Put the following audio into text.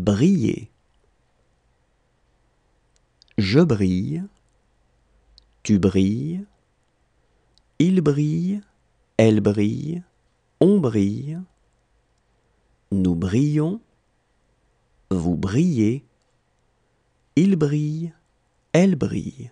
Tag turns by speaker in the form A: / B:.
A: briller. Je brille, tu brilles, il brille, elle brille, on brille, nous brillons, vous brillez, il brille, elle brille.